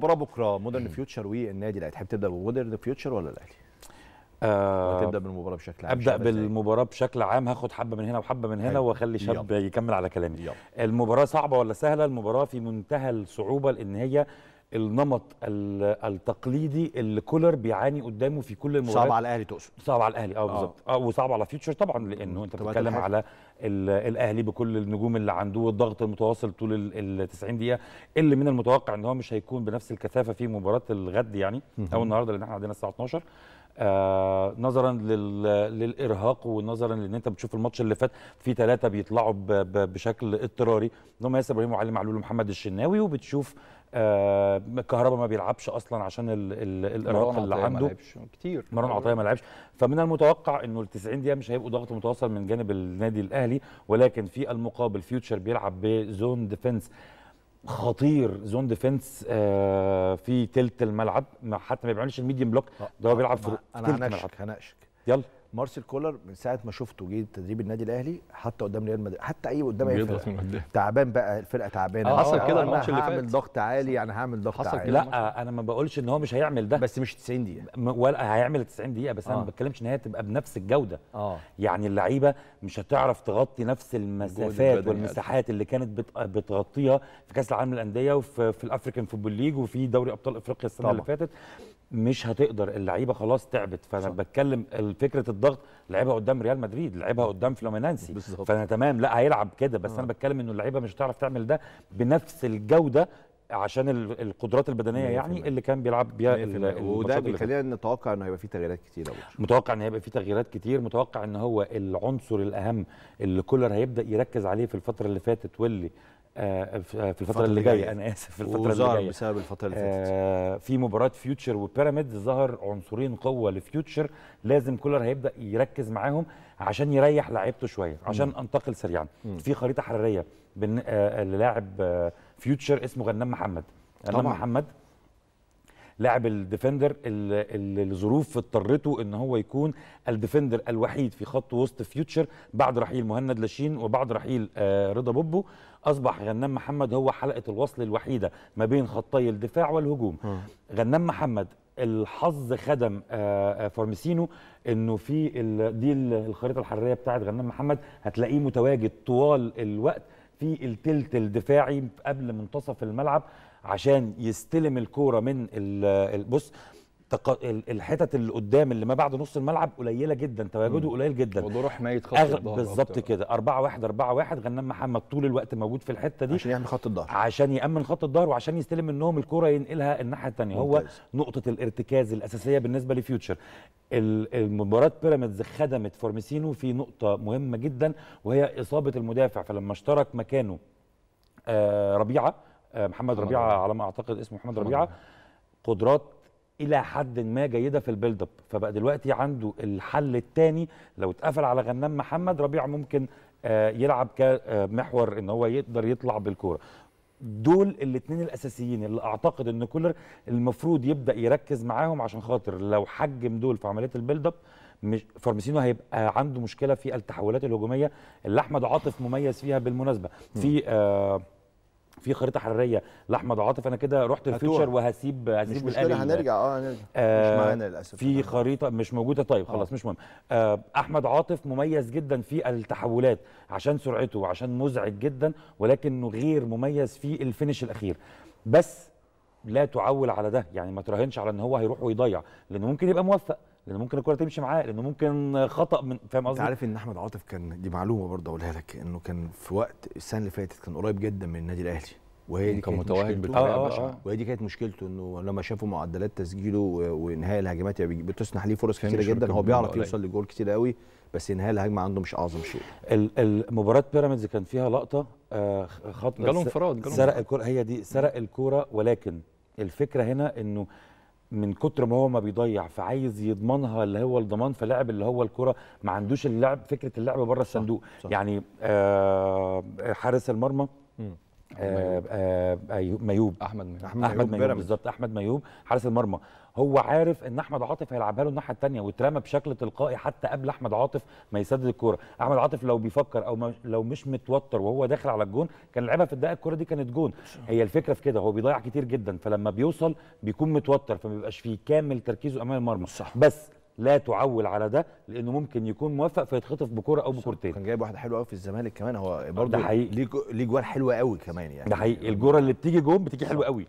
مباراه بكره مودرن فيوتشر والنادي الاهلي تحب تبدا بمودرن فيوتشر ولا الاهلي؟ آه، تبدا بالمباراه بشكل عام ابدا بالمباراه بشكل عام هاخد حبه من هنا وحبه من هنا واخلي شاب يكمل على كلامي المباراه صعبه ولا سهله المباراه في منتهى الصعوبه لان هي النمط التقليدي اللي كولر بيعاني قدامه في كل المباريات صعب على الاهلي تقصد صعب على الاهلي اه بالظبط اه, آه، وصعب على فيوتشر طبعا لانه انت بتتكلم على الاهلي بكل النجوم اللي عنده والضغط المتواصل طول ال 90 دقيقه اللي من المتوقع ان هو مش هيكون بنفس الكثافه في مباراه الغد يعني او النهارده لان احنا عندنا الساعه 12 آه نظرا للارهاق ونظرا لان انت بتشوف الماتش اللي فات في ثلاثه بيطلعوا بشكل اضطراري ان هم ياسر ابراهيم وعلي معلول ومحمد الشناوي وبتشوف آه، كهربا ما بيلعبش اصلا عشان الارهاق اللي عنده كتير مروان عطيه ما لعبش فمن المتوقع انه ال 90 دقيقه مش هيبقوا ضغط متواصل من جانب النادي الاهلي ولكن في المقابل فيوتشر بيلعب بزون ديفنس خطير زون ديفنس آه في تلت الملعب حتى ما بيعملش الميديم بلوك ده هو بيلعب في انا هناقشك هناقشك يلا مارسيل كولر من ساعه ما شفته جه تدريب النادي الاهلي حتى قدام ريال مدريد حتى اي قدام اي فرقه تعبان بقى الفرقه تعبانه آه، حصل آه، كده الماتش اللي فات هعمل ضغط عالي يعني هعمل ضغط حصل عالي لا انا ما بقولش ان هو مش هيعمل ده بس مش 90 دقيقه ولا هيعمل 90 دقيقه بس آه. انا ما آه. بتكلمش ان هي تبقى بنفس الجوده آه. يعني اللعيبه مش هتعرف تغطي نفس المسافات والمساحات اللي كانت بتغطيها في كاس العالم للانديه وفي الافريكان فوتبول ليج وفي دوري ابطال افريقيا السنه طبعا. اللي فاتت مش هتقدر اللعيبه خلاص تعبت فانا بتكلم فكره الضغط لعبها قدام ريال مدريد لعبها قدام فلومينانسي فانا تمام لا هيلعب كده بس آه. انا بتكلم انه اللعيبه مش هتعرف تعمل ده بنفس الجوده عشان القدرات البدنيه يعني اللي كان بيلعب بيها وده بيخلينا نتوقع انه هيبقى في تغييرات كتير أوش. متوقع ان هيبقى في تغييرات كتير متوقع ان هو العنصر الاهم اللي كولر هيبدا يركز عليه في الفتره اللي فاتت واللي آه، آه، في الفتره اللي جايه انا اسف في الفتره اللي جايه بسبب الفتره اللي فاتت آه، في مباراه فيوتشر وبيراميدز ظهر عنصرين قوه لفيوتشر لازم كولر هيبدا يركز معاهم عشان يريح لعيبته شويه عشان مم. انتقل سريعا مم. في خريطه حراريه للاعب فيوتشر اسمه غنام محمد غنام محمد لاعب الديفندر اللي الظروف اضطرته ان هو يكون الديفندر الوحيد في خط وسط فيوتشر بعد رحيل مهند لاشين وبعد رحيل آه، رضا بوبو اصبح غنام محمد هو حلقه الوصل الوحيده ما بين خطي الدفاع والهجوم غنام محمد الحظ خدم آه، آه، فورمسينو انه في دي الخريطه الحراريه بتاعت غنام محمد هتلاقيه متواجد طوال الوقت في التلت الدفاعي قبل منتصف الملعب عشان يستلم الكوره من بص الحتت اللي قدام اللي ما بعد نص الملعب قليله جدا تواجده قليل جدا ودوره حمايه خط الظهر بالظبط كده 4 1 4 1 غنام محمد طول الوقت موجود في الحته دي عشان يعمل خط الظهر عشان يامن خط الظهر وعشان يستلم منهم الكوره ينقلها الناحيه الثانيه هو نقطه الارتكاز الاساسيه بالنسبه لفيوتشر المباراه بيراميدز خدمت فورميسينو في نقطه مهمه جدا وهي اصابه المدافع فلما اشترك مكانه آه ربيعه آه، محمد ربيعه على ما اعتقد اسمه محمد ربيعه قدرات الى حد ما جيده في البيلد اب فبقى دلوقتي عنده الحل الثاني لو اتقفل على غنام محمد ربيعه ممكن آه، يلعب كمحور آه، ان هو يقدر يطلع بالكوره دول الاثنين الاساسيين اللي اعتقد ان كولر المفروض يبدا يركز معاهم عشان خاطر لو حجم دول في عمليه البيلد اب مش فارمسينو هيبقى عنده مشكله في التحولات الهجوميه اللي احمد عاطف مميز فيها بالمناسبه في آه في خريطه حراريه لاحمد عاطف انا كده رحت الفيوتشر وهسيب هسيب مش مشكله هنرجع اه هنرجع مش آه، معانا للاسف في خريطه مش موجوده طيب خلاص آه. مش مهم آه احمد عاطف مميز جدا في التحولات عشان سرعته وعشان مزعج جدا ولكنه غير مميز في الفينش الاخير بس لا تعول على ده يعني ما تراهنش على ان هو هيروح ويضيع لانه ممكن يبقى موفق لان ممكن الكوره تمشي معاه لانه ممكن خطا من فاهم قصدي؟ عارف ان احمد عاطف كان دي معلومه برضه اقولها لك انه كان في وقت السنه اللي فاتت كان قريب جدا من النادي الاهلي وهي دي كان متوهج آه، آه، آه. وهي دي كانت مشكلته انه لما شافوا معدلات تسجيله وانهاء الهجمات يعني بتسنح ليه فرص كتيره جدا هو بيعرف يوصل لجول كتير قوي بس انهاء الهجمه عنده مش اعظم شيء المباراه بيراميدز كان فيها لقطه خط جاله انفراد سرق الكوره هي دي سرق الكوره ولكن الفكره هنا انه من كتر ما هو ما بيضيع فعايز يضمنها اللي هو الضمان لعب اللي هو الكره ما عندوش اللعب فكره اللعب بره الصندوق صح. صح. يعني آه حارس المرمى آه, آه،, آه، ميوب احمد ميوب احمد, ميوب, ميوب بالظبط احمد ميوب حارس المرمى هو عارف ان احمد عاطف هيلعبها له الناحيه الثانيه واترمى بشكل تلقائي حتى قبل احمد عاطف ما يسدد الكوره احمد عاطف لو بيفكر او لو مش متوتر وهو داخل على الجون كان لعبها في الدقائق الكوره دي كانت جون هي الفكره في كده هو بيضيع كتير جدا فلما بيوصل بيكون متوتر فما بيبقاش فيه كامل تركيزه امام المرمى صح. بس لا تعول على ده لانه ممكن يكون موفق فيتخطف بكره او بكورتين كان جايب واحده حلوه قوي في الزمالك كمان هو برضه ليه ليه جوان حلوه قوي كمان يعني ده حقيقي الجوره اللي بتيجي جون بتيجي حلوه قوي